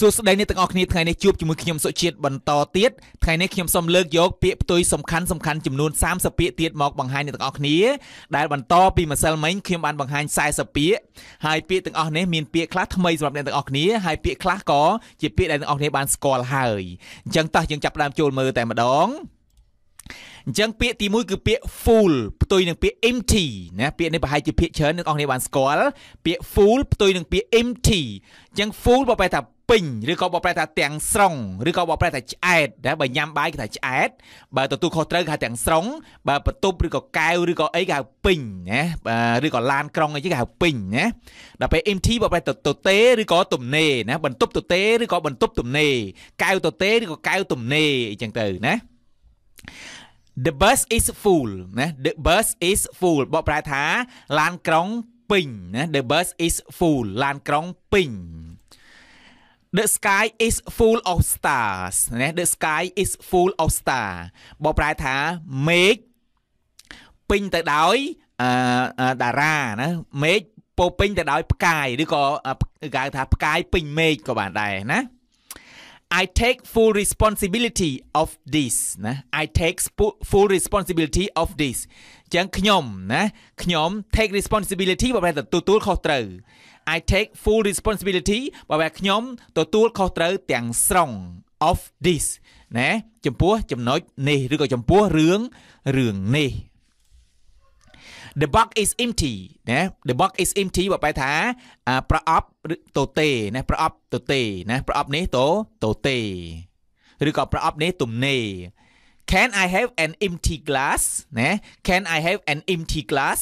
សួស្តីអ្នកទាំងអស់គ្នាថ្ងៃនេះជួបជាមួយខ្ញុំសុជាតិបន្តទៀតថ្ងៃនេះខ្ញុំសូមលើកយក ពាក្យផ្ទុយសំខាន់សំខាន់ចំនួន30ពាក្យទៀតមកបង្ហាញអ្នកទាំងអស់គ្នាដែលបន្តពីម្សិលមិញខ្ញុំបានបង្ហាញ40ពាក្យហើយពាក្យទាំងអស់នេះមានពាក្យខ្លះថ្មីសម្រាប់អ្នកទាំងអស់គ្នាហើយពាក្យខ្លះក៏ជាពាក្យដែលអ្នកទាំងអស់គ្នាបានស្គាល់ហើយអញ្ចឹងតោះយើងចាប់ផ្ដើមចូលមើលតែម្ដងអញ្ចឹងពាក្យទី1គឺពាក្យ full ផ្ទុយនឹងពាក្យ empty ណាពាក្យនេះប្រហែលជាភាគច្រើនអ្នកនរគ្នាបានស្គាល់ពាក្យ full ផ្ទុយនឹងពាក្យ empty អញ្ចឹង full បើបែរថាពេញឬក៏បកប្រែថាទាំងស្រុងឬក៏បកប្រែថាឆ្អែតណាបើញ៉ាំបាយគេថាឆ្អែតបើទទួលខុសត្រូវគេហៅទាំងស្រុងបើបន្ទប់ឬក៏កែវឬក៏អីគេហៅពេញណាឬក៏ឡានក្រុងអីគេហៅពេញណាដល់ពេល empty បកប្រែទៅទេឬក៏ទំនេរណាបន្ទប់ទៅទេឬក៏បន្ទប់ទំនេរកែវទៅទេឬក៏កែវទំនេរអីចឹងទៅណា The bus is full ណា The bus is full បកប្រែថាឡានក្រុងពេញណា The bus is full ឡានក្រុងពេញ The sky is full of stars ណា The sky is full of star បកប្រែថាមេឃពេញទៅដោយតារាណាមេឃពោពេញទៅដោយផ្កាយឬក៏គេហៅថាផ្កាយពេញមេឃក៏បានដែរណា I take full responsibility of this ណា I take full responsibility of this ចឹងខ្ញុំណាខ្ញុំ take responsibility បើប្រែទៅទទួលខុសត្រូវ I take full responsibility បើបែខ្ញុំទទួលខុសត្រូវទាំងស្រុង of this ណាចំពោះចំណុចនេះឬក៏ចំពោះរឿងរឿងនេះ The box is empty ណា The box is empty បើបែថាប្រអប់ទៅទេណាប្រអប់ទៅទេណាប្រអប់នេះទៅទៅទេឬក៏ប្រអប់នេះទំនេរ Can I have an empty glass ណា Can I have an empty glass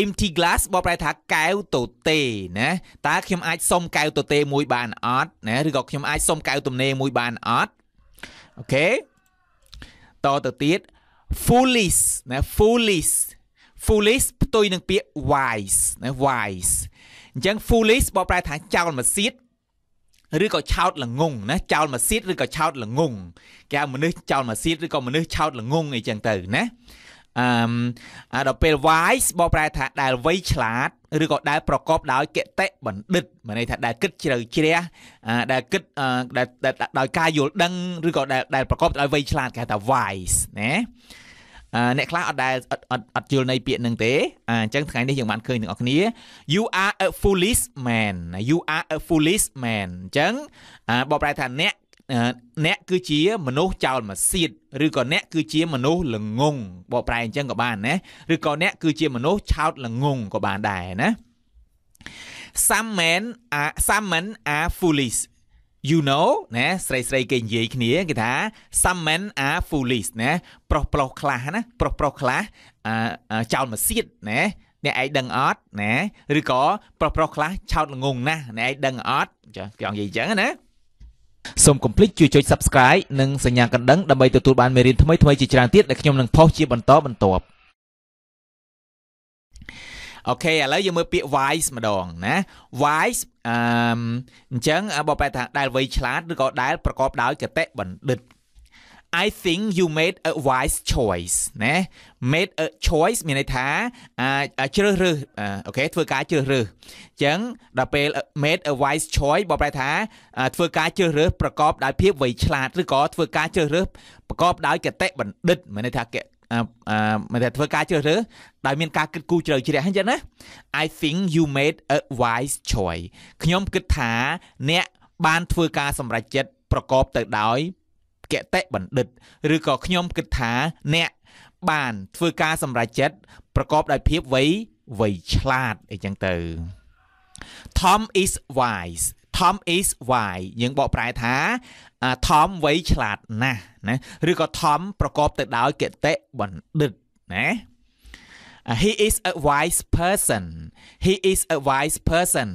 empty glass បកប្រែថាកែវទទេណាតើខ្ញុំអាចសុំកែវទទេមួយបានអត់ណាឬក៏ខ្ញុំអាចសុំកែវទំនេរមួយបានអត់អូខេតទៅទៀត foolish ណា foolish foolish ផ្ទុយនឹងពាក្យ wise ណា wise អញ្ចឹង foolish បកប្រែថាចោលមកសៀតឬក៏ឆោតល្ងងណាចោលមកសៀតឬក៏ឆោតល្ងងគេហៅមនុស្សចោលមកសៀតឬក៏មនុស្សឆោតល្ងងអីចឹងទៅណាអឺដល់ពេល wise បកប្រែថាដែលវៃឆ្លាតឬក៏ដែលប្រកបដោយកតិបណ្ឌិតមានន័យថាដែលគិតជ្រៅជ្រះដែលគិតដែលដោយការយល់ដឹងឬក៏ដែលដែលប្រកបដោយវៃឆ្លាតគេហៅថា wise ណាអ្នកខ្លះអត់ដែលអត់អត់យល់នៃពាក្យនឹងទេអញ្ចឹងថ្ងៃនេះយើងបានឃើញទាំងអស់គ្នា you are a foolish man you are a foolish man អញ្ចឹងបបប្រែថាអ្នកអ្នកគឺជាមនុស្សចោលមកសៀតឬក៏អ្នកគឺជាមនុស្សល្ងងបកប្រែអញ្ចឹងក៏បានណាឬក៏អ្នកគឺជាមនុស្សឆោតល្ងងក៏បានដែរណា Some men are some men are foolish you know ណាស្រីស្រីគេនិយាយគ្នាគេថា some men are foolish ណាប្រុសប្រុសខ្លះណាប្រុសប្រុសខ្លះចោលមកសៀតណាអ្នកឯងដឹងអត់ណាឬក៏ប្រុសប្រុសខ្លះឆោតល្ងងណាស់អ្នកឯងដឹងអត់ចាគេនិយាយអញ្ចឹងណាសូមកុំភ្លេចជួយចុច Subscribe និងសញ្ញាកណ្ដឹងដើម្បីទទួលបានមេរៀនថ្មីៗជាច្រើនទៀតដែលខ្ញុំនឹងផុសជាបន្តបន្ទាប់អូខេឥឡូវយើងមើលពាក្យ wise ម្ដងណា wise អឺអញ្ចឹងបើប្រែថាដែលវៃឆ្លាតឬក៏ដែលប្រកបដោយកតេបណ្ឌិត I think you made a wise choice ណា made a choice មានន័យថាជ្រើសរើសអូខេធ្វើការជ្រើសរើសអញ្ចឹងដល់ពេល made a wise choice បើប្រែថា ធ្វើការជ្រើសរើសប្រកបដោយភាពវៃឆ្លាតឬក៏ធ្វើការជ្រើសរើសប្រកបដោយកតេបណ្ឌិតមានន័យថាអឺមកតែធ្វើការជ្រើសរើសដោយមានការគិតគូរជ្រៅជ្រះអញ្ចឹងណា I think you made a wise choice ខ្ញុំគិតថាអ្នក បានធ្វើការសម្រេចចិត្តប្រកបទៅដោយគតិបណ្ឌិត ឬក៏ខ្ញុំគិតថាអ្នកបានធ្វើការសម្រេចចិត្តប្រកបដោយភាពវៃវៃឆ្លាតអីចឹងទៅ Tom is wise Tom is wise យើងបកប្រែថា Tom វៃឆ្លាតណាស់ណាឬក៏ Tom ប្រកបទៅដោយគតិបណ្ឌិតណា He is a wise person He is a wise person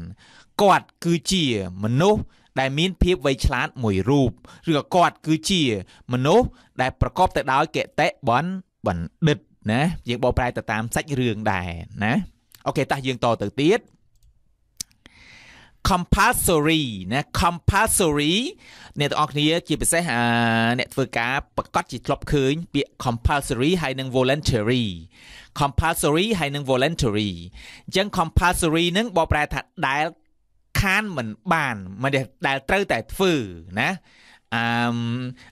គាត់គឺជាមនុស្សដែលមានភាពវៃឆ្លាតមួយរូបឬក៏គាត់គឺជា មនុស្សដែលប្រកបទៅដោយកតេបណ្ឌបណ្ឌិតណាយើងបកប្រែទៅតាមសាច់រឿងដែរណាអូខេតោះយើងតទៅទៀត compulsory ណា compulsory អ្នកទាំងអស់គ្នា ជាពិសេសអ្នកធ្វើការប្រកាសជាធ្លាប់ឃើញពាក្យ compulsory ហើយនិង voluntary compulsory ហើយនិង voluntary អញ្ចឹង compulsory នឹងបកប្រែថាដែលខានមិនបានមិនដែលត្រូវតែធ្វើណា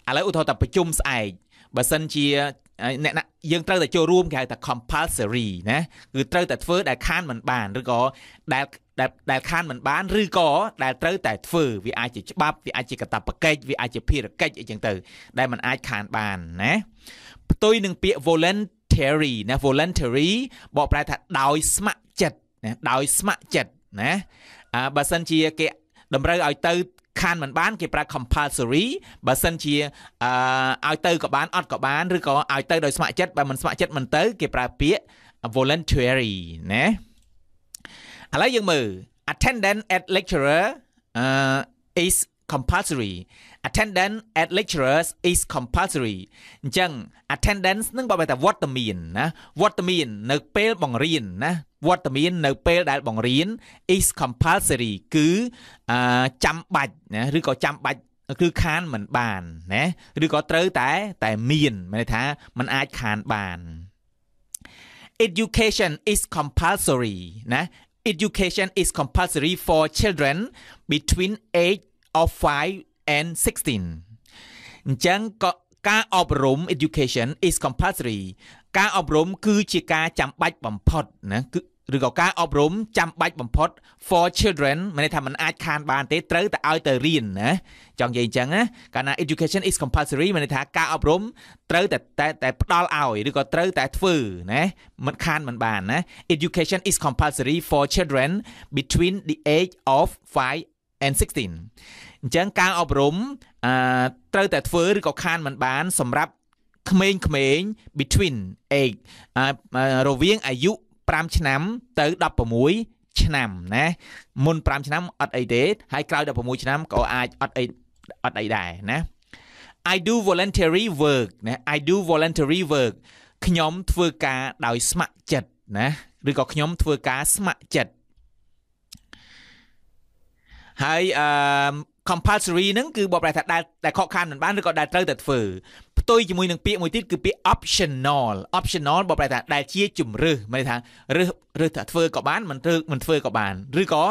អឺឥឡូវឧទាហរណ៍តែប្រជុំស្អែកបើសិនជាអ្នកណាយើងត្រូវតែចូលរួមគេហៅថា compulsory ណាគឺត្រូវតែធ្វើដែលខានមិនបានឬក៏ដែលដែលដែលខានមិនបានឬក៏ដែលត្រូវតែធ្វើវាអាចជាច្បាប់វាអាចជាកតបកិច្ចវាអាចជាភារកិច្ចអីចឹងទៅ ដែលมันអាចខានបានណាផ្ទុយនឹងពាក្យ voluntary ណា voluntary បកប្រែថាដោយស្ម័គ្រចិត្តណាដោយស្ម័គ្រចិត្តណាបើសិនជាគេតម្រូវឲ្យទៅ ខានមិនបាន គេប្រើ compulsory បើសិនជាអឺឲ្យទៅក៏បានអត់ក៏បានឬក៏ឲ្យទៅដោយស្ម័គ្រចិត្តបើមិនស្ម័គ្រចិត្តមិនទៅគេប្រើពាក្យ voluntary ណាឥឡូ व យើងមើល attendance at lecturer uh, is compulsory attendance at lectures is compulsory អញ្ចឹង attendance នឹងបើតែវត្តមានណាវត្តមាននៅ ពេលបង្រៀនណាវត្តមាននៅពេលដែលបង្រៀន is compulsory គឺចាំបាច់ណាឬក៏ចាំបាច់គឺខានមិនបានណាឬក៏ត្រូវតែតែមានមានន័យថាมันអាចខានបាន education is compulsory ណា education is compulsory for children between age of 5 and 16អញ្ចឹងក៏ការអប់រំ education is compulsory ការអប់រំគឺជាការចាំបាច់បំផុតណាគឺឬក៏ការអប់រំចាំបាច់បំផុត for children មានន័យថាมันអាចខានបានទេត្រូវតែឲ្យទៅរៀនណាចង់និយាយអញ្ចឹងណាកាលណា education is compulsory មានន័យថាការអប់រំត្រូវតែតែតែផ្ដល់ឲ្យឬក៏ត្រូវតែធ្វើណាមិនខានមិនបានណា education is compulsory for children between the age of 5 and 16អញ្ចឹងការអប់រំអឺត្រូវតែធ្វើឬក៏ខានមិនបាន សម្រាប់ក្មេងៗ between age រវាងអាយុ5ឆ្នាំ ទៅ16ឆ្នាំណាមុន5ឆ្នាំអត់អីទេហើយក្រោយ16ឆ្នាំក៏អាចអត់អីអត់អីដែរណា I do voluntary work ណា I do voluntary work ខ្ញុំធ្វើការដោយស្ម័គ្រចិត្តណាឬក៏ខ្ញុំធ្វើការស្ម័គ្រចិត្តហើយអឺ compulsory ហ្នឹងគឺបបប្រែថាដែលតែខកខានមិនបានឬក៏ដែលត្រូវតែធ្វើផ្ទុយជាមួយនឹងពាក្យមួយទៀតគឺពាក្យ optional optional បបប្រែថាដែលជាជំរើសមិនថារើសរើសថាធ្វើក៏បានមិនធ្វើមិនធ្វើក៏បានឬក៏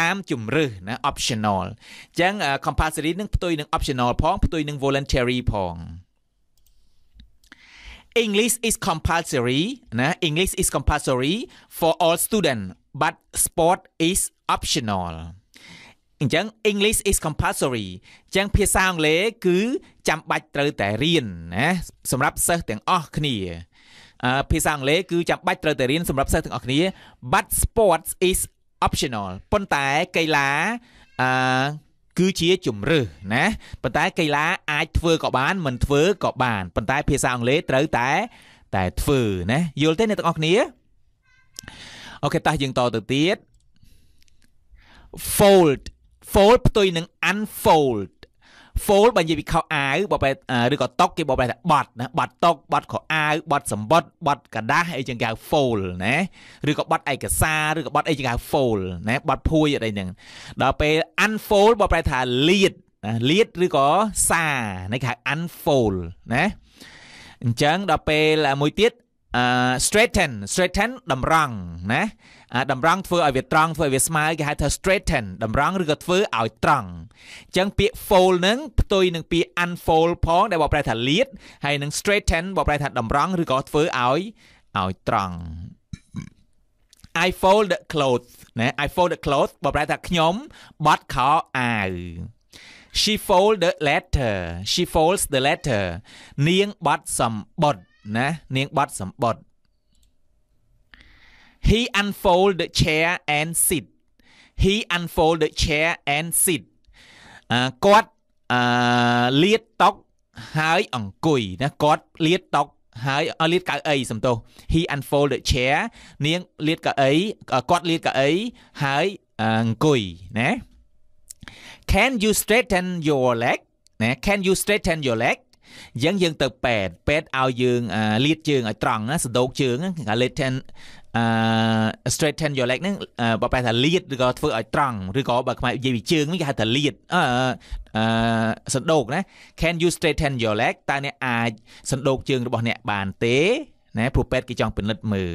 តាមជំរើសណា optional អញ្ចឹង compulsory នឹងផ្ទុយនឹង optional ផងផ្ទុយនឹង voluntary ផង English is compulsory ណា English is compulsory for all student but sport is optional អញ្ចឹង English is compulsory អញ្ចឹងភាសាអង់គ្លេសគឺចាំបាច់ត្រូវតែរៀនណាសម្រាប់សិស្សទាំងអស់គ្នាភាសាអង់គ្លេសគឺចាំបាច់ត្រូវតែរៀនសម្រាប់សិស្សទាំងអស់គ្នា but sports is optional ប៉ុន្តែកីឡាអឺគឺជាជំរើសណាប៉ុន្តែ កីឡាអាចធ្វើក៏បានមិនធ្វើក៏បាន ប៉ុន្តែ ភាសាអង់គ្លេសត្រូវតែតែធ្វើណាយល់ទេអ្នកទាំងអស់គ្នាអូខេតោះយើងតទៅទៀត fold fold ផ្ទុយនឹង unfold fold បើនិយាយពីខោអាវបបែឬក៏តុកគេបបែថាបត់ណាបត់តុកបត់ខោអាវបត់សម្បត្តិបត់กระดาษអីចឹងគេហៅ fold ណាឬក៏បត់ឯកសារឬក៏បត់អីចឹងគេហៅ fold ណាបត់ភួយអីហ្នឹងដល់ពេល unfold បបែថាលាតណាលាត ឬក៏សានេះគេហៅ unfold ណាអញ្ចឹងដល់ពេលមួយទៀត straighten straighten តម្រង់ណាតម្រង់ធ្វើឲ្យវាត្រង់ធ្វើឲ្យវាស្មើគេហៅថា straighten តម្រង់ឬក៏ធ្វើឲ្យត្រង់អញ្ចឹងពាក្យ fold ហ្នឹងផ្ទុយនឹងពាក្យ unfold ផងដែលបកប្រែថាលាតហើយនឹង straighten បកប្រែថាតម្រង់ឬក៏ធ្វើឲ្យឲ្យត្រង់ I fold the clothes ណា I fold the clothes បកប្រែថាខ្ញុំបត់ខោអាវ She fold the letter she folds the letter នាងបត់សម្បុត្រណានាងបត់សម្បុត្រ He unfold the chair and sit. He unfold the chair and sit. cả ấy À, គាត់ à, លាតតុកហើយអង្គុយណាគាត់លាតតុកហើយលាតកៅអីសំទោស He unfold the chair cả cả ấy. À, ấy នាងលាតកៅអីគាត់លាតកៅអីហើយអង្គុយណា à, Can you straighten your leg ណា Can you straighten your leg bẹt. À, bẹt ở យើងយើងទៅប៉ែតប៉ែតឲ្យយើងលាតជើងឲ្យត្រង់ណាសដោកជើង straighten អឺ straighten your leg ហ្នឹងបើប្រែថាលាតឬក៏ធ្វើឲ្យត្រង់ឬក៏បើខ្មែរនិយាយពីជើងហ្នឹងគេហៅថាលាតអឺសណ្ដោកណា can you straighten your leg តើអ្នកអាចសណ្ដោកជើងរបស់អ្នកបានទេណាព្រោះពេទ្យគេចង់ពិនិត្យមើល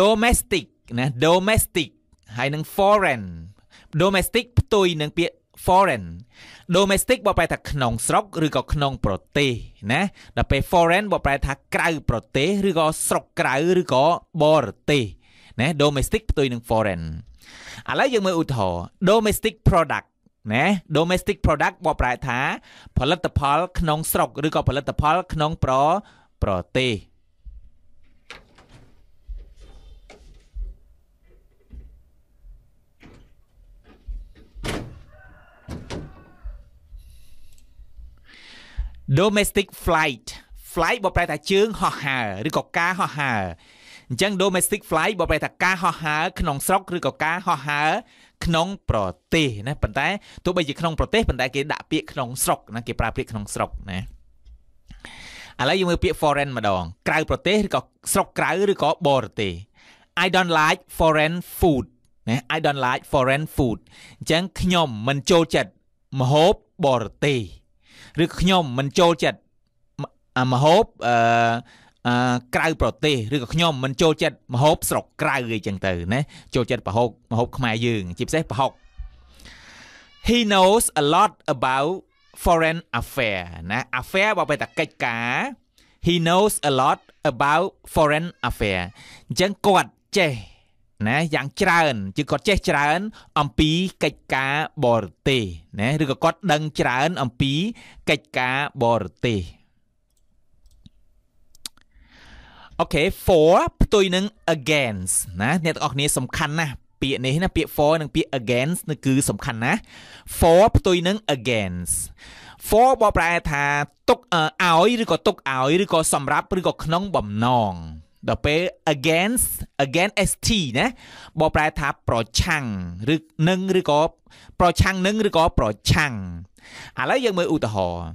domestic ណា domestic ហើយនឹង foreign domestic ផ្ទុយនឹងពាក្យ foreign domestic បកប្រែថាក្នុងស្រុកឬក៏ក្នុងប្រទេសណាដល់ពេល foreign បកប្រែថាក្រៅប្រទេសឬក៏ស្រុកក្រៅឬក៏បរទេសណា domestic ផ្ទុយនឹង foreign ឥឡូវយើងមើលឧទាហរណ៍ domestic product ណា domestic product បកប្រែថាផលិតផល ក្នុងស្រុកឬក៏ផលិតផល ក្នុងប្រប្រទេស domestic flight flight បើប្រែថាជើងហោះហើរឬក៏ការហោះហើរអញ្ចឹង domestic flight បើប្រែថាការហោះហើរក្នុងស្រុកឬក៏ការហោះហើរក្នុងប្រទេសណាប៉ុន្តែទោះបីជាក្នុងប្រទេសប៉ុន្តែគេដាក់ពាក្យក្នុងស្រុកណាគេប្រើពាក្យក្នុងស្រុកណាឥឡូវយើងមើលពាក្យ foreign ម្ដង ក្រៅប្រទេសឬក៏ស្រុកក្រៅឬក៏បរទេស I don't like foreign food ណា I don't like foreign food អញ្ចឹងខ្ញុំមិនចូលចិត្តម្ហូបបរទេសឬខ្ញុំមិនចូលចិត្តមហូបអឺអឺក្រៅប្រទេសឬក៏ខ្ញុំមិនចូលចិត្តមហូបស្រុកក្រៅអីចឹងទៅណាចូលចិត្តប្រហូបមហូបខ្មែរយើងជាពិសេសប្រហុក He knows a lot about foreign affair ណា affair បើបែរតែកិច្ចការ He knows a lot about foreign affair អញ្ចឹងគាត់ចេះណាយ៉ាងច្រើនជាគាត់ចេះច្រើន អំពីកិច្ចការបរទេសណាឬក៏គាត់ដឹងច្រើន អំពីកិច្ចការបរទេសអូខេ for ផ្ទុយនឹង against ណាអ្នកទាំងអស់គ្នាសំខាន់ណាស់ពាក្យនេះណាពាក្យ for និងពាក្យ against នេះគឺសំខាន់ណាស់ for ផ្ទុយនឹង against for បកប្រែថាទុកឲ្យឬក៏ទុកឲ្យឬក៏សម្រាប់ឬក៏ក្នុងបំណងដល់ពេល against against st ណាបើប្រែថាប្រឆាំងឬនឹងឬក៏ប្រឆាំងនឹងឬក៏ប្រឆាំងឥឡូវយើងមើលឧទាហរណ៍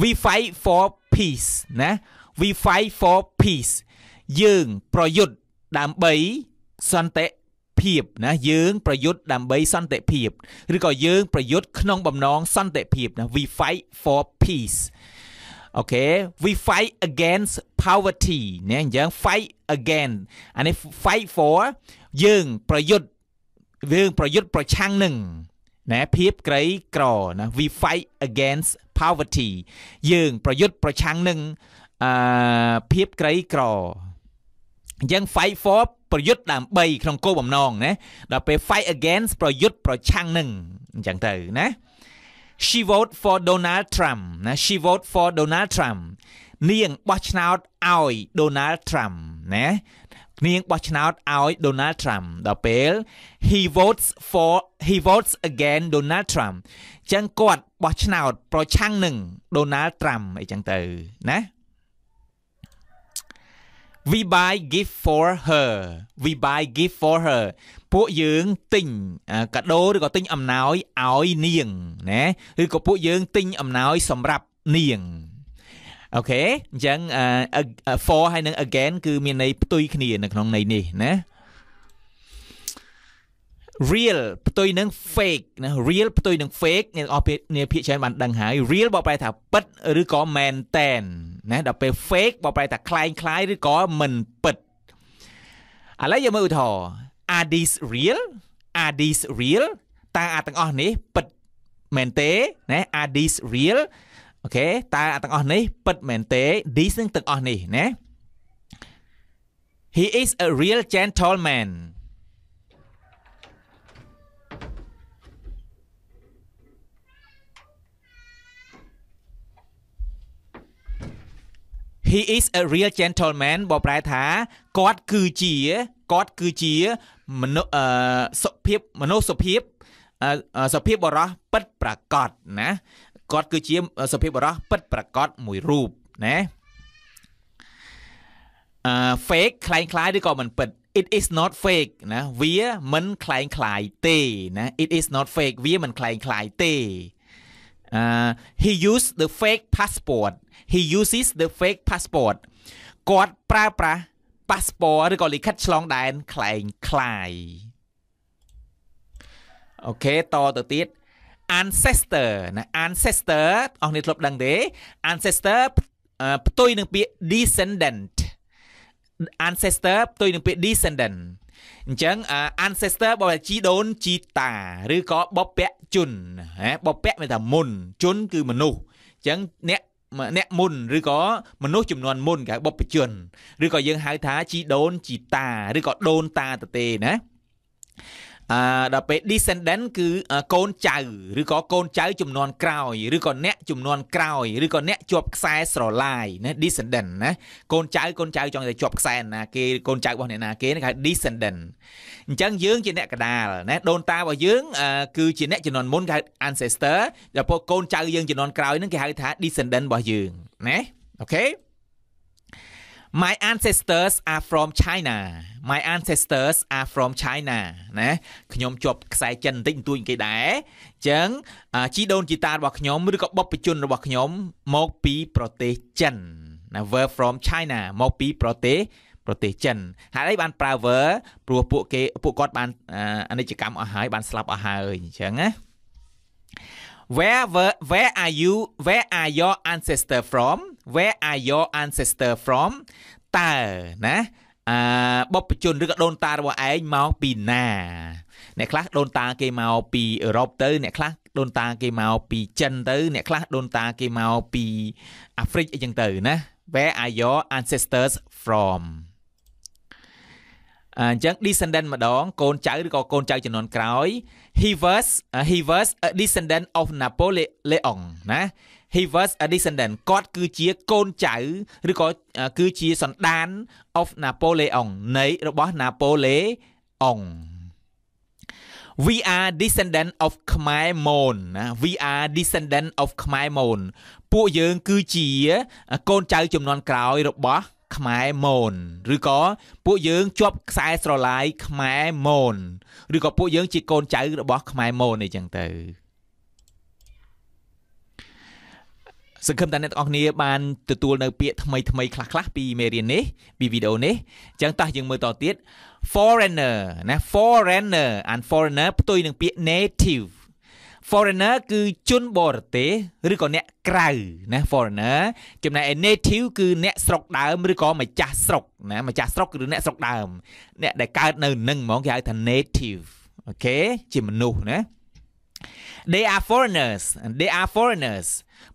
we fight for peace ណា we fight for peace យើងប្រយុទ្ធដើម្បីសន្តិភាពណាយើងប្រយុទ្ធដើម្បីសន្តិភាពឬក៏យើងប្រយុទ្ធក្នុងបំណងសន្តិភាពណា we fight for peace អូខេ we fight against poverty ណែអញ្ចឹង fight again អានេះ fight for យើងប្រយុទ្ធយើងប្រយុទ្ធប្រឆាំងនឹងណែភាពក្រីក្រណា we fight against poverty យើងប្រយុទ្ធប្រឆាំងនឹងអឺភាពក្រីក្រអញ្ចឹង fight for ប្រយុទ្ធដើម្បីក្នុងគោលបំណងណាដល់ពេល fight against ប្រយុទ្ធប្រឆាំងនឹងអញ្ចឹងទៅណា she vote for Donald Trump ណា she vote for Donald Trump នាងបោះឆ្នោតឲ្យ Donald Trump ណានាងបោះឆ្នោតឲ្យ Donald Trump ដល់ពេល he votes for he votes again Donald Trump ចឹងគាត់បោះឆ្នោតប្រឆាំងនឹង Donald Trump អីចឹងទៅណា we buy gift for her we buy gift for her ពួកយើងទិញកាដូឬក៏ទិញអំណោយឲ្យនាងណាឬក៏ពួកយើងទិញអំណោយសម្រាប់នាងអូខេអញ្ចឹង for ហើយនឹង again គឺ មានន័យផ្ទុយគ្នានៅក្នុងន័យនេះណា real ផ្ទុយនឹង fake ណា real ផ្ទុយនឹង fake អ្នកអស់គ្នាភាគច្រើនបានដឹងហើយ real បកប្រែថា ពិតឬក៏មែនតែនណាដល់ពេល fake បកប្រែថាคล้ายคล้ายឬក៏មិនពិតឥឡូវយើងមើលឧទាហរណ៍ are these real are these real តើអាទាំងអស់នេះ ពិតមែនទេណា are these real អូខេតើអាទាំងអស់នេះពិតមែនទេ these នឹងទាំងអស់នេះណា He is a real gentleman He is a real gentleman បបប្រែថាគាត់គឺជាគាត់គឺជាมนุษย์สุพีบมโนสษย์พุพ่บสุภีบบราปัดประกอดนะกอดคือเชียมสุพีบบราปัดประกอดมวยรูปนะเกคล้ฟกคล้ายๆด้วยกนมันเปิด it is not fake นะเวียมันคล้ายคลายเต้นะ it is not fake เวียมันคล้ายคลายเต้ he used the fake passport he uses the fake passport กอดปลาปลาប៉ាសពតឬក៏លិខិតឆ្លងដែនคล้ายคล้ายអូខេតទៅទៀត ancestor ណា ancestor អស់គ្នាធ្លាប់ដឹងទេ ancestor ផ្ទុយនឹងពាក្យ descendant ancestor ផ្ទុយនឹងពាក្យ descendant អញ្ចឹង ancestor បើជីដូនជីតាឬក៏បពៈជនបពៈមានថាមុនជន គឺមនុស្សអញ្ចឹងអ្នកអ្នកមុនឬក៏មនុស្សចំនួនមុនគេហៅបុព្វជនឬក៏យើងហៅថាជីដូនជីតាឬក៏ដូនតាតទេណាអឺដល់ពេល descendant គឺកូនចៅឬក៏កូនចៅ ចំនួនក្រោយឬក៏អ្នកចំនួនក្រោយឬក៏អ្នកជាប់ខ្សែស្រឡាយណា descendant ណាកូនចៅកូនចៅចង់តែជាប់ខ្សែណាគេកូនចៅរបស់អ្នកណាគេគេហៅ descendant អញ្ចឹងយើងជាអ្នកកដាលណាដូនតារបស់យើង គឺជាអ្នកចំនួនមុនគេហៅ ancestor ដល់ពេលកូនចៅយើងចំនួនក្រោយហ្នឹងគេហៅថា descendant របស់យើងណាអូខេ My ancestors are from China My ancestors are from China ណាខ្ញុំជាប់ខ្សែចិនបន្តិចបន្តួចគេដែរអញ្ចឹងជីដូនជីតារបស់ខ្ញុំឬក៏បុព្វជនរបស់ខ្ញុំមកពីប្រទេសចិនណា were from China មកពីប្រទេសប្រទេសចិនហេតុអីបានប្រើ were ព្រោះពួកគេពួកគាត់បាន អនិច្ចកម្មអស់ហើយបានស្លាប់អស់ហើយអញ្ចឹងណា Where were, where are you where are your ancestor from where are your ancestor from តើណាអឺបុព្វជនឬក៏ដូនតារបស់ឯងមកពីណាអ្នកខ្លះដូនតា គេមកពីអឺរ៉ុបទៅអ្នកខ្លះដូនតាគេមកពីចិនទៅ អ្នកខ្លះដូនតាគេមកពីអាហ្វ្រិកអីចឹងទៅណា Where are your ancestors from អញ្ចឹង descendant ម្ដងកូនចៅឬក៏កូនចៅចំនួនក្រោយ he was he was a descendant of Napoleon ណា he was a descendant គាត់គឺជាកូនចៅឬក៏គឺជាសន្តាន of Napoleon នៃរបស់ Napoleon we are descendant of Khmer Mon ណា we are descendant of Khmer Mon ពួកយើងគឺជាកូនចៅចំនួនក្រោយរបស់ខ្មែរម៉ូនឬក៏ពួកយើង ជាប់ខ្សែស្រឡាយខ្មែរម៉ូនឬក៏ពួកយើងជាកូនចៅរបស់ខ្មែរម៉ូនអីចឹងទៅសង្ឃឹមថាអ្នកទាំងអស់គ្នាបានទទួលនៅពាក្យថ្មីថ្មីខ្លះខ្លះពីមេរៀននេះពីវីដេអូនេះអញ្ចឹងតោះយើងមើលតទៀត foreigner ណា foreigner and foreigner ផ្ទុយនឹងពាក្យ native foreigner គឺជនបរទេសឬក៏អ្នកក្រៅណា foreigner ចំណែកឯ native គឺអ្នកស្រុកដើមឬក៏ម្ចាស់ស្រុកណាម្ចាស់ស្រុកឬអ្នកស្រុកដើមអ្នកដែលកើតនៅនឹងហ្មងគេហៅថា native អូខេជាមនុស្សណា they are foreigners and they are foreigners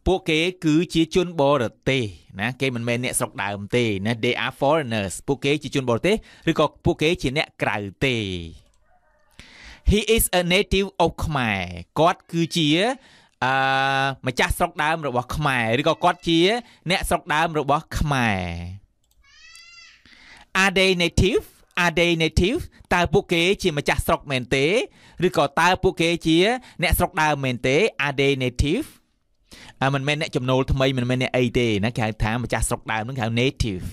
ពួកគេគឺជាជនបរទេសណាគេមិនមែនអ្នកស្រុកដើមទេណា they are foreigners ពួកគេជាជនបរទេសឬក៏ពួកគេជាអ្នកក្រៅទេ he is a native of ខ្មែរគាត់គឺជាអឺម្ចាស់ស្រុកដើមរបស់ខ្មែរឬក៏គាត់ជាអ្នក ស្រុកដើមរបស់ខ្មែរ are they native are they native តើពួកគេជាម្ចាស់ស្រុកមែនទេឬក៏តើពួកគេជា អ្នកស្រុកដើមមែនទេ are they native មិនមែនអ្នកចំណូលថ្មីមិនមែនអ្នកអីទេណាគេហៅថាម្ចាស់ស្រុកដើមហ្នឹងគេហៅ native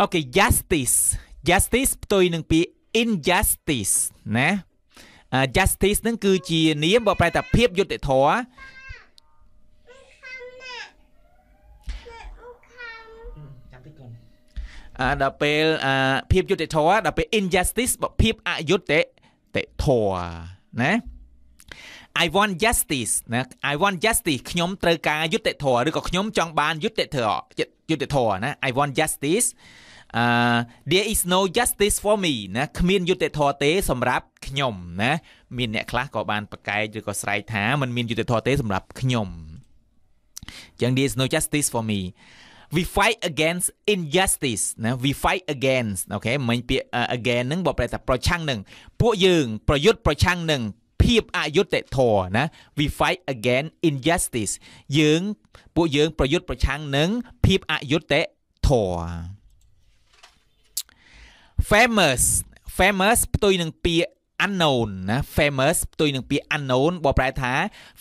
អូខេ justice justice ផ្ទុយនឹងពាក្យ injustice ណា justice ហ្នឹងគឺជានាមបើប្រែតាភាពយុត្តិធម៌អាដល់ពេលអាភាពយុត្តិធម៌ដល់ពេល injustice បើភាពអយុត្តិធម៌ណា I want justice ណា I want justice ខ្ញុំត្រូវការយុត្តិធម៌ឬក៏ខ្ញុំចង់បានយុត្តិធម៌យុត្តិធម៌ណា I want justice អឺ there is no justice for me ណាគ្មានយុត្តិធម៌ទេសម្រាប់ខ្ញុំណាមានអ្នកខ្លះក៏បានប្រកែកឬក៏ស្រែកថាมันមានយុត្តិធម៌ទេសម្រាប់ខ្ញុំអញ្ចឹង there is no justice for me we fight against injustice ណា we fight against អូខេមិញពាក្យ again ហ្នឹងបើប្រែថាប្រឆាំងនឹងពួកយើងប្រយុទ្ធប្រឆាំងនឹងភាពអយុត្តិធម៌ណា we fight against injustice យើងពួកយើងប្រយុទ្ធប្រឆាំងនឹងភាពអយុត្តិធម៌ famous famous ផ្ទុយនឹងពាក្យ unknown ណា famous ផ្ទុយនឹងពាក្យ unknown បើប្រែថា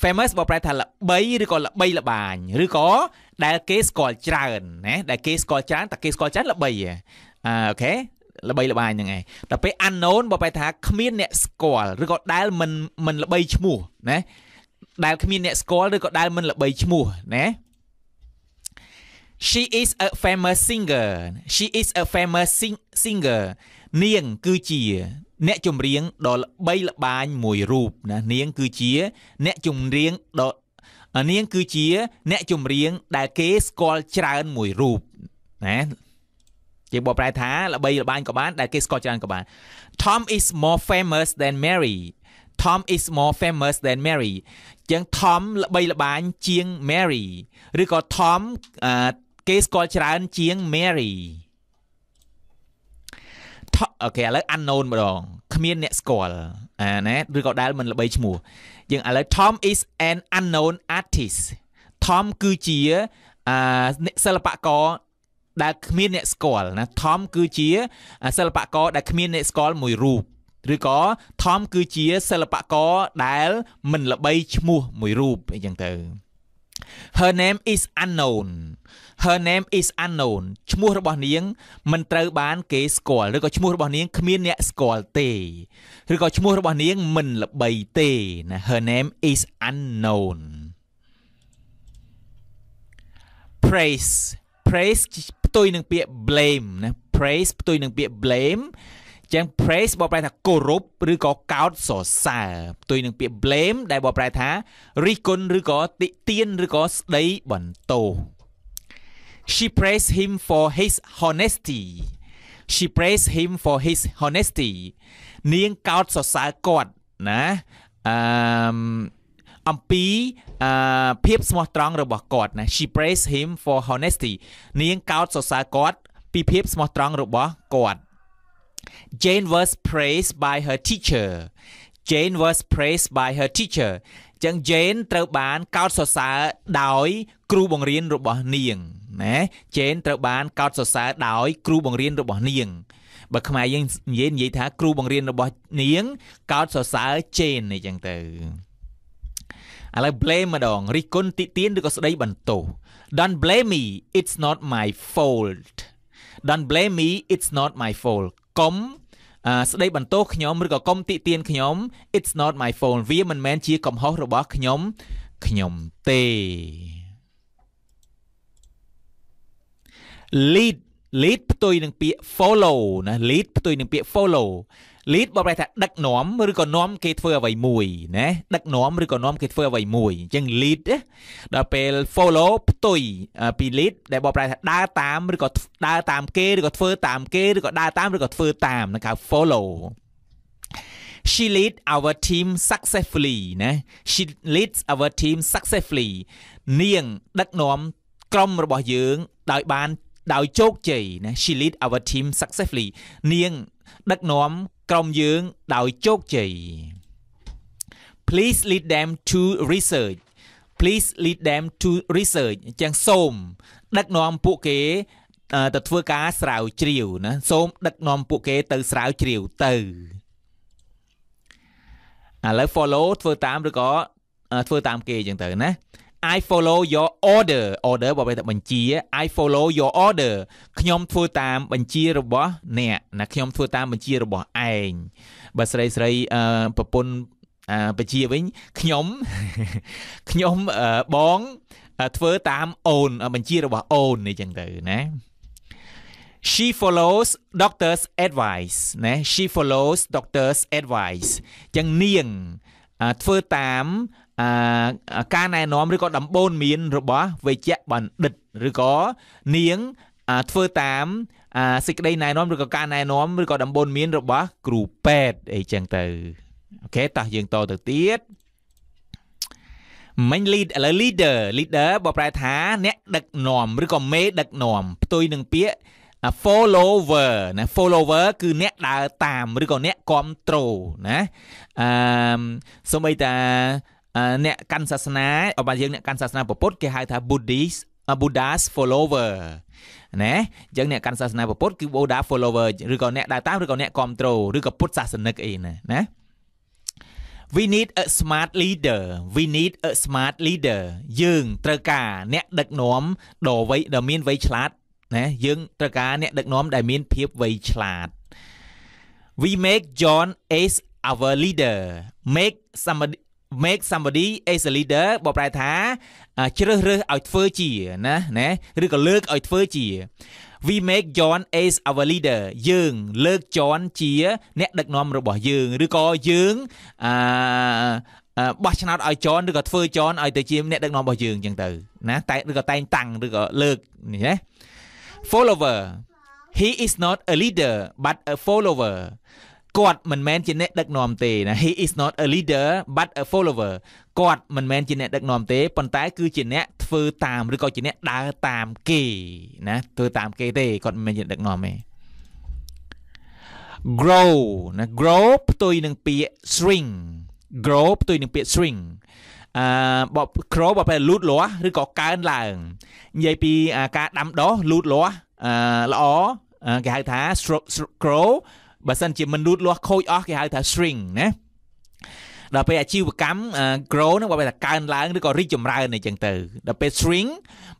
famous បើប្រែថាល្បីឬក៏ល្បីល្បាញឬក៏ដែលគេស្គាល់ច្រើនណាដែលគេស្គាល់ច្រើនតែគេស្គាល់ច្រើនល្បីអូខេល្បីល្បាញហ្នឹងឯងតែពេល unknown បើបែរថាគ្មាន អ្នកស្គាល់ឬក៏ដែលមិនមិនល្បីឈ្មោះណាដែលគ្មានអ្នកស្គាល់ឬក៏ដែលមិនល្បីឈ្មោះណា She is a famous singer She is a famous sing singer នាងគឺជា អ្នកចម្រៀងដ៏ល្បីល្បាញមួយរូបណានាងគឺជា អ្នកចម្រៀងដ៏នាងគឺជាអ្នកចម្រៀងដែលគេស្គាល់ច្រើនមួយរូបណាយើងបកប្រែថាល្បីល្បាញក៏បានដែលគេស្គាល់ច្រើនក៏បាន Tom is more famous than Mary Tom is more famous than Mary ចឹង Tom ល្បីល្បាញជាង Mary ឬក៏ Tom គេស្គាល់ច្រើនជាង Mary អូខេឥឡូវ unknown ម្ដងគ្មានអ្នកស្គាល់អាណាឬក៏ដែលមិនល្បីឈ្មោះយើងឥឡូវ Tom is an unknown artist Tom គឺជាអឺសិល្បករដែលគ្មានអ្នកស្គាល់ណាថមគឺជា សិល្បករដែលគ្មានអ្នកស្គាល់មួយរូបឬក៏ថមគឺជាសិល្បករដែល មិនល្បីឈ្មោះមួយរូបអីចឹងទៅ Her name is unknown Her name is unknown ឈ្មោះរបស់នាងមិនត្រូវបានគេស្គាល់ឬក៏ឈ្មោះរបស់នាងគ្មានអ្នកស្គាល់ទេឬក៏ឈ្មោះរបស់នាង មិន ល្បីទេណា Her name is unknown Praise praise ផ្ទុយនឹងពាក្យ blame ណា praise ផ្ទុយនឹងពាក្យ blame ចឹង praise បកប្រែថាគោរពឬក៏កោតសរសើរផ្ទុយនឹងពាក្យ blame ដែលបកប្រែថារិះគន់ឬក៏តិទៀនឬក៏ស្ដីបន្ទោស She praised him for his honesty She praised him for his honesty នាងកោតសរសើរគាត់ណាអឺមអំពីភាពស្មោះត្រង់របស់គាត់ណា She praised him for honesty នាងកោតសរសើរគាត់ពីភាពស្មោះត្រង់របស់គាត់ Jane was praised by her teacher Jane was praised by her teacher ចឹង Jane ត្រូវបាន កោតសរសើរដោយគ្រូបង្រៀនរបស់នាងណា Jane ត្រូវបានកោតសរសើរដោយគ្រូបង្រៀនរបស់នាងបើខ្មែរយើងនិយាយនិយាយថាគ្រូបង្រៀនរបស់នាងកោតសរសើរ Jane អីចឹងទៅឥឡូវ blame ម្ដងរិះគន់តិទៀនឬក៏ស្ដីបន្ទោស Don't blame me it's not my fault Don't blame me it's not my fault កុំស្ដីបន្ទោសខ្ញុំឬក៏កុំតិទៀនខ្ញុំ it's not my fault វាមិនមែនជាកំហុសរបស់ខ្ញុំខ្ញុំទេ lead lead ផ្ទុយនឹងពាក្យ follow ណា lead ផ្ទុយនឹងពាក្យ follow lead បើប្រែថាដឹកនាំឬក៏នាំគេធ្វើអ្វីមួយណាដឹកនាំឬក៏នាំគេធ្វើអ្វីមួយអញ្ចឹង lead ដល់ពេល follow ផ្ទុយពី lead ដែលបើប្រែថាដើរតាមឬក៏ដើរតាមគេឬក៏ធ្វើតាមគេឬក៏ដើរតាមឬក៏ធ្វើតាមនឹងហៅ follow she lead our team successfully ណា she leads our team successfully នាងដឹកនាំក្រុមរបស់យើង ដោយបានដោយជោគជ័យណា she lead our team successfully នាងដឹកនាំក្រុមយើងដោយជោគជ័យ Please lead them to research Please lead them to research អញ្ចឹងសូមដឹកនាំពួកគេទៅធ្វើការស្រាវជ្រាវណាសូម ដឹកនាំពួកគេទៅស្រាវជ្រាវទៅឥឡូវ follow ធ្វើតាមឬក៏ធ្វើតាមគេអញ្ចឹងទៅណា I follow your order order បើតែបញ្ជា I follow your order ខ្ញុំធ្វើតាមបញ្ជារបស់អ្នកណាខ្ញុំធ្វើតាមបញ្ជារបស់ឯងបើស្រីស្រីប្រពន្ធបញ្ជាវិញខ្ញុំខ្ញុំបងធ្វើតាមអូនបញ្ជារបស់អូននេះចឹងទៅណា She follows doctor's advice ណា She follows doctor's advice ចឹងនាងធ្វើតាមការណែនាំឬក៏ដំបូន្មាន របស់វេជ្ជបណ្ឌិតឬក៏នាងធ្វើតាមសេចក្តីណែនាំឬក៏ការណែនាំឬក៏ដំបូន្មានរបស់គ្រូពេទ្យអីចឹងទៅអូខេតោះយើងតទៅទៀតមិញ lead ឥឡូវ leader leader បើប្រែថា អ្នកដឹកនាំឬក៏មេដឹកនាំផ្ទុយនឹងពាក្យ follower ណា follower គឺ អ្នកដើរតាមឬក៏អ្នកគ្រប់គ្រងណាអឺសូម្បីតាអ្នកកាន់សាសនាអបយើងអ្នកកាន់សាសនាពុទ្ធគេហៅថា Buddhist Buddha's follower ណាយើងអ្នកកាន់សាសនាពុទ្ធគឺ Buddha follower ឬក៏អ្នកដើរតាមឬក៏អ្នកគ្រប់គ្រងឬក៏ពុទ្ធសាសនិកអីណាណា We need a smart leader we need a smart leader យើង ត្រូវការ អ្នកដឹកនាំដ៏វ័យដ៏មានវ័យឆ្លាតណាយើងត្រូវការអ្នកដឹកនាំដែលមានភាពវៃឆ្លាត We make John as our leader make somebody make somebody as a leader បកប្រែថាជ្រើសរើសឲ្យធ្វើជាណាណាឬក៏លើកឲ្យធ្វើជា we make John as our leader យើងលើក John ជាអ្នកដឹកនាំរបស់យើងឬក៏យើងអឺបោះឆ្នោតឲ្យ John ឬក៏ធ្វើ John ឲ្យទៅជាអ្នកដឹកនាំរបស់យើងអញ្ចឹងទៅណាតែឬក៏តែងតាំងឬក៏លើកនេះណា follower he is not a leader but a follower គាត់មិនមែនជាអ្នកដឹកនាំទេណា he is not a leader but a follower គាត់មិនមែនជាអ្នកដឹកនាំទេ ប៉ុន្តែ គឺជាអ្នកធ្វើតាមឬក៏ជាអ្នកដើរតាមគេណាធ្វើតាមគេទេគាត់មិនមែនជាដឹកនាំទេ grow ណា grow ផ្ទុយនឹងពាក្យ shrink grow ផ្ទុយនឹងពាក្យ shrink អឺបបក្របបបែលូតលាស់ឬក៏កើនឡើងនិយាយពីការដាំដុះលូតលាស់អឺល្អគេហៅថា grow បើសិនជាមិនលូតលាស់ខូចអស់គេហៅថា shrink ណាដល់ពេលអាជីវកម្ម grow ហ្នឹងបើប្រែថាកើនឡើងឬក៏រីកចម្រើនអីចឹងទៅ ដល់ពេល shrink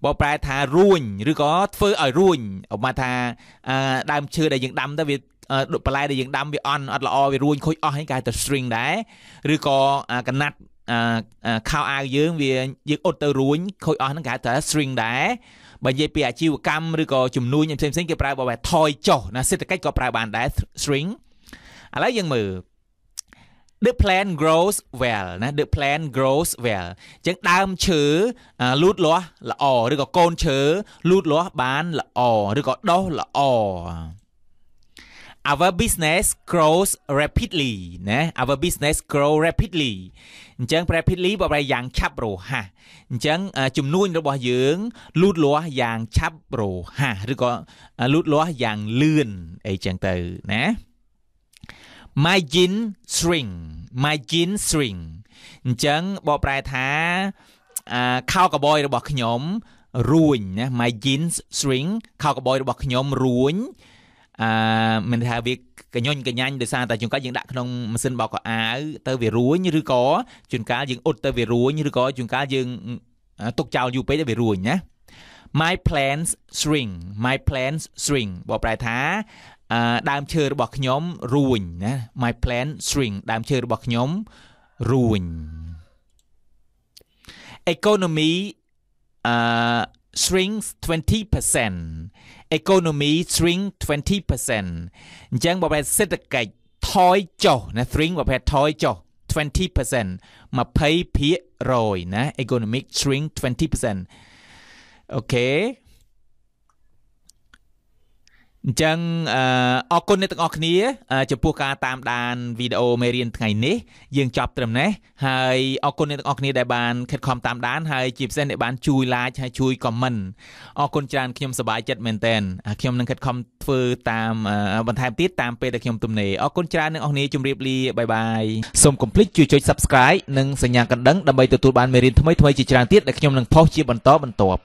បើប្រែថារួញឬក៏ធ្វើឲ្យរួញឧបមាថាដើមឈើដែលយើងដាំទៅវាដូចបន្លែដែលយើងដាំវាអន់អត់ល្អវារួញខូចអស់ហ្នឹងគេហៅថា shrink ដែរឬក៏កណាត់ខោអាវយើងវាយើងអ៊ុតទៅរួញខូចអស់ហ្នឹងគេហៅថា string ដែរបើនិយាយពីអាជីវកម្មឬក៏ជំនួញផ្សេងផ្សេងគេប្រើបបថយចុះណាសេដ្ឋកិច្ចក៏ប្រើបានដែរ string ឥឡូវយើងមើល the plant grows well ណា the plant grows well អញ្ចឹងដើមឈើលូតលាស់ល្អឬក៏កូនឈើលូតលាស់បានល្អឬក៏ដុះល្អ our business grows rapidly ណា our business grow rapidly អញ្ចឹង rapidly បបប្រែយ៉ាងឆាប់រហ័សអញ្ចឹងចំនួនរបស់យើង លូតលាស់យ៉ាងឆាប់រហ័សឬក៏លូតលាស់យ៉ាងលឿនអីចឹងទៅណា margin shrink margin shrink អញ្ចឹងបបប្រែថាខោកបយរបស់ខ្ញុំរួញណា margin shrink ខោកបយរបស់ខ្ញុំរួញអឺមិនថាវាកញ្ញុញកញ្ញាញដោយសារតែជួនកាលយើងដាក់ក្នុងម៉ាស៊ីនបោកកៅអាវទៅវារួញឬក៏ជួនកាលយើងអ៊ុតទៅវារួញឬក៏ជួនកាលយើងទុកចោលយូរពេកទៅវារួញណា My plans shrink my plans shrink បើប្រែថាដើមឈើរបស់ខ្ញុំរួញណា my plan shrink ដើមឈើរបស់ខ្ញុំរួញ economy អឺ shrinks 20% economy shrink 20%អញ្ចឹងប្រភេទសេដ្ឋកិច្ចថយចុះណា shrink ប្រភេទថយចុះ20% 20%ណា economic shrink 20%អូខេអញ្ចឹងអរគុណអ្នកទាំងអស់គ្នាចំពោះការតាមដានវីដេអូមេរៀនថ្ងៃនេះ យើងចប់ត្រឹមនេះ ហើយអរគុណអ្នកទាំងអស់គ្នាដែលបានខិតខំតាមដានហើយជាពិសេសអ្នកបានជួយ like ហើយជួយ comment អរគុណច្រើនខ្ញុំសប្បាយចិត្តមែនទែនខ្ញុំនឹងខិតខំធ្វើតាមបន្ថែមទៀតតាមពេលដែលខ្ញុំទំនេរអរគុណច្រើនអ្នកទាំងអស់គ្នាជម្រាបលាបាយបាយសូម complete ជួយចុច subscribe និងសញ្ញាកណ្ដឹងដើម្បីទទួលបានមេរៀនថ្មីៗជាច្រើនទៀតដែលខ្ញុំនឹងផុសជាបន្តបន្ទាប់